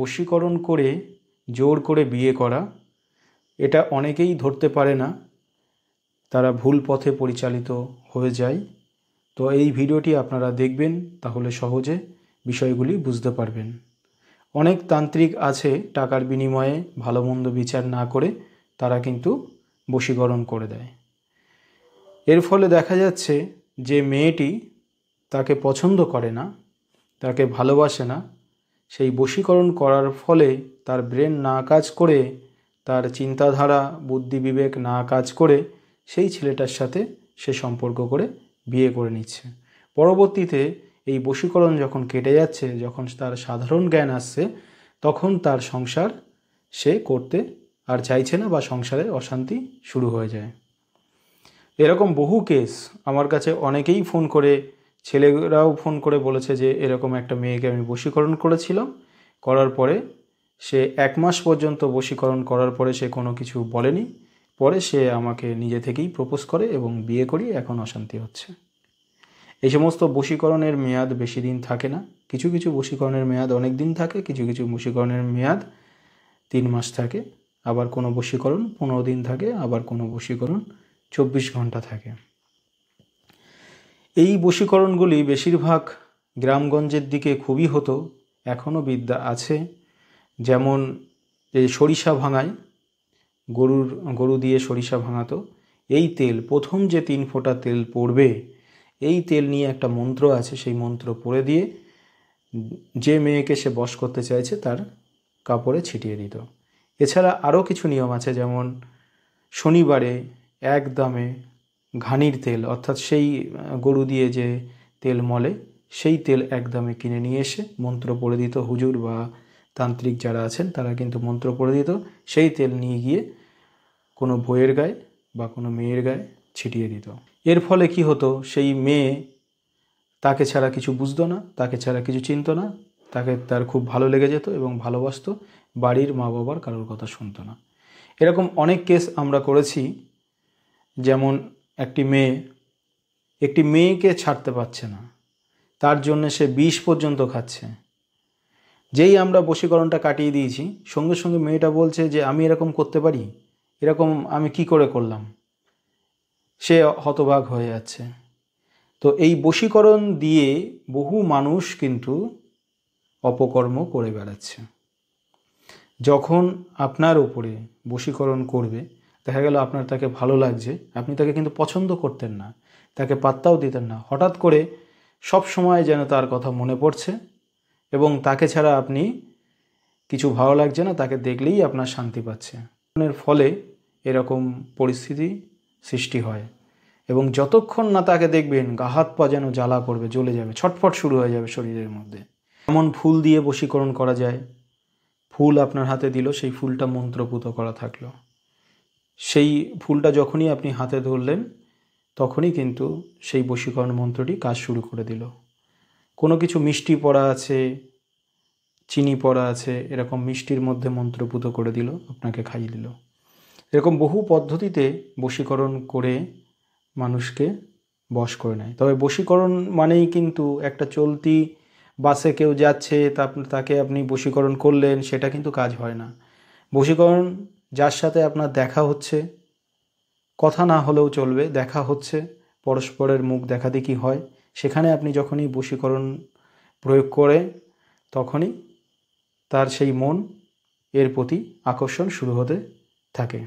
বশীকরণ করে জোর করে বিয়ে করা এটা অনেকেই ধরতে পারে না তারা ভুল পথে পরিচালিত হয়ে যায় তো এই ভিডিওটি আপনারা দেখবেন তাহলে সহজে বিষয়গুলি বুঝতে পারবেন অনেক তান্ত্রিক আছে টাকার বিনিময়ে ভালো মন্দ বিচার না করে তারা কিন্তু বশীকরণ করে দেয় এর ফলে দেখা যাচ্ছে যে মেয়েটি তাকে পছন্দ করে না তাকে ভালোবাসে না সেই বশীকরণ করার ফলে তার ব্রেন না কাজ করে তার চিন্তাধারা বুদ্ধি বিবেক না কাজ করে সেই ছেলেটার সাথে সে সম্পর্ক করে বিয়ে করে নিচ্ছে পরবর্তীতে এই বশীকরণ যখন কেটে যাচ্ছে যখন তার সাধারণ জ্ঞান আসছে তখন তার সংসার সে করতে আর চাইছে না বা সংসারে অশান্তি শুরু হয়ে যায় এরকম বহু কেস আমার কাছে অনেকেই ফোন করে ছেলেরাও ফোন করে বলেছে যে এরকম একটা মেয়েকে আমি বশীকরণ করেছিলাম করার পরে সে এক মাস পর্যন্ত বশীকরণ করার পরে সে কোনো কিছু বলেনি পরে সে আমাকে নিজে থেকেই প্রপোজ করে এবং বিয়ে করি এখন অশান্তি হচ্ছে এই সমস্ত বশীকরণের মেয়াদ বেশি দিন থাকে না কিছু কিছু বশীকরণের মেয়াদ অনেক দিন থাকে কিছু কিছু বশীকরণের মেয়াদ তিন মাস থাকে আবার কোনো বশীকরণ পনেরো দিন থাকে আবার কোনো বশীকরণ চব্বিশ ঘন্টা থাকে এই বশীকরণগুলি বেশিরভাগ গ্রামগঞ্জের দিকে খুবই হতো এখনও বিদ্যা আছে যেমন এই সরিষা ভাঙায় গরুর গরু দিয়ে সরিষা ভাঙাতো এই তেল প্রথম যে তিন ফোঁটা তেল পড়বে এই তেল নিয়ে একটা মন্ত্র আছে সেই মন্ত্র পড়ে দিয়ে যে মেয়েকে সে বশ করতে চাইছে তার কাপড়ে ছিটিয়ে দিত এছাড়া আরও কিছু নিয়ম আছে যেমন শনিবারে এক দামে ঘানির তেল অর্থাৎ সেই গরু দিয়ে যে তেল মলে সেই তেল একদমে কিনে নিয়ে এসে মন্ত্র পড়ে দিত হুজুর বা তান্ত্রিক যারা আছেন তারা কিন্তু মন্ত্র পড়ে দিত সেই তেল নিয়ে গিয়ে কোনো বইয়ের গায়ে বা কোনো মেয়ের গায়ে ছিটিয়ে দিত এর ফলে কি হতো সেই মেয়ে তাকে ছাড়া কিছু বুঝতো না তাকে ছাড়া কিছু চিনত না তাকে তার খুব ভালো লেগে যেত এবং ভালোবাসত বাড়ির মা বাবার কারোর কথা শুনতো না এরকম অনেক কেস আমরা করেছি যেমন একটি মেয়ে একটি মেয়েকে ছাড়তে পারছে না তার জন্য সে বিষ পর্যন্ত খাচ্ছে যেই আমরা বশীকরণটা কাটিয়ে দিয়েছি সঙ্গে সঙ্গে মেয়েটা বলছে যে আমি এরকম করতে পারি এরকম আমি কি করে করলাম সে হতভাগ হয়ে যাচ্ছে তো এই বশীকরণ দিয়ে বহু মানুষ কিন্তু অপকর্ম করে বেড়াচ্ছে যখন আপনার উপরে বশীকরণ করবে দেখা গেল আপনার তাকে ভালো লাগছে আপনি তাকে কিন্তু পছন্দ করতেন না তাকে পাত্তাও দিতেন না হঠাৎ করে সব সময় যেন তার কথা মনে পড়ছে এবং তাকে ছাড়া আপনি কিছু ভালো লাগছে না তাকে দেখলেই আপনার শান্তি পাচ্ছে এর ফলে এরকম পরিস্থিতি সৃষ্টি হয় এবং যতক্ষণ না তাকে দেখবেন গা হাত পা যেন জ্বালা করবে জ্বলে যাবে ছটফট শুরু হয়ে যাবে শরীরের মধ্যে এমন ফুল দিয়ে বশীকরণ করা যায় ফুল আপনার হাতে দিল সেই ফুলটা মন্ত্রপুত করা থাকলো সেই ফুলটা যখনই আপনি হাতে ধরলেন তখনই কিন্তু সেই বশীকরণ মন্ত্রটি কাজ শুরু করে দিল কোনো কিছু মিষ্টি পড়া আছে চিনি পড়া আছে এরকম মিষ্টির মধ্যে মন্ত্রপুত করে দিল আপনাকে খাইয়ে দিল এরকম বহু পদ্ধতিতে বশীকরণ করে মানুষকে বশ করে নেয় তবে বশীকরণ মানেই কিন্তু একটা চলতি বাসে কেউ যাচ্ছে তাকে আপনি বশীকরণ করলেন সেটা কিন্তু কাজ হয় না বশীকরণ যার সাথে আপনার দেখা হচ্ছে কথা না হলেও চলবে দেখা হচ্ছে পরস্পরের মুখ দেখা দেখি হয় সেখানে আপনি যখনই বশীকরণ প্রয়োগ করে তখনই তার সেই মন এর প্রতি আকর্ষণ শুরু হতে থাকে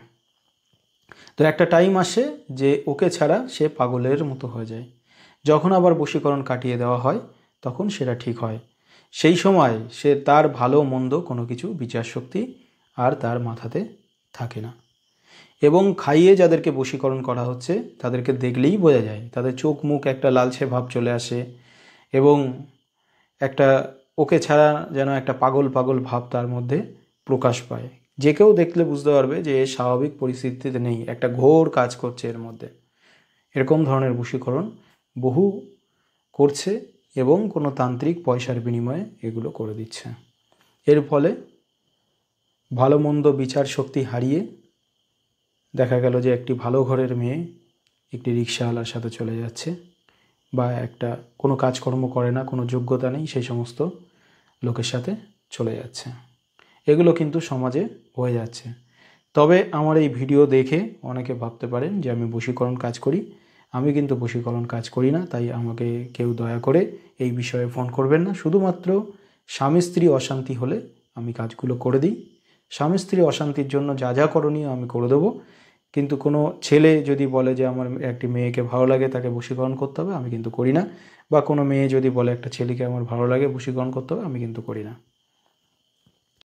তো একটা টাইম আসে যে ওকে ছাড়া সে পাগলের মতো হয়ে যায় যখন আবার বশীকরণ কাটিয়ে দেওয়া হয় তখন সেটা ঠিক হয় সেই সময় সে তার ভালো মন্দ কোনো কিছু বিচার শক্তি আর তার মাথাতে থাকে না এবং খাইয়ে যাদেরকে বশীকরণ করা হচ্ছে তাদেরকে দেখলেই বোঝা যায় তাদের চোখ মুখ একটা লালচে ভাব চলে আসে এবং একটা ওকে ছাড়া যেন একটা পাগল পাগল ভাব তার মধ্যে প্রকাশ পায় যে কেউ দেখলে বুঝতে পারবে যে স্বাভাবিক পরিস্থিতিতে নেই একটা ঘোর কাজ করছে এর মধ্যে এরকম ধরনের বশীকরণ বহু করছে এবং কোনো তান্ত্রিক পয়সার বিনিময়ে এগুলো করে দিচ্ছে এর ফলে ভালো মন্দ বিচার শক্তি হারিয়ে দেখা গেল যে একটি ভালো ঘরের মেয়ে একটি রিক্সাওয়ালার সাথে চলে যাচ্ছে বা একটা কোনো কাজকর্ম করে না কোনো যোগ্যতা নেই সেই সমস্ত লোকের সাথে চলে যাচ্ছে এগুলো কিন্তু সমাজে হয়ে যাচ্ছে তবে আমার এই ভিডিও দেখে অনেকে ভাবতে পারেন যে আমি বশীকরণ কাজ করি আমি কিন্তু বশীকরণ কাজ করি না তাই আমাকে কেউ দয়া করে এই বিষয়ে ফোন করবেন না শুধুমাত্র স্বামী স্ত্রী অশান্তি হলে আমি কাজগুলো করে দিই স্বামী স্ত্রী অশান্তির জন্য যা যা করণীয় আমি করে দেবো কিন্তু কোনো ছেলে যদি বলে যে আমার একটি মেয়েকে ভালো লাগে তাকে বশীকরণ করতে হবে আমি কিন্তু করি না বা কোনো মেয়ে যদি বলে একটা ছেলেকে আমার ভালো লাগে বশীকরণ করতে হবে আমি কিন্তু করি না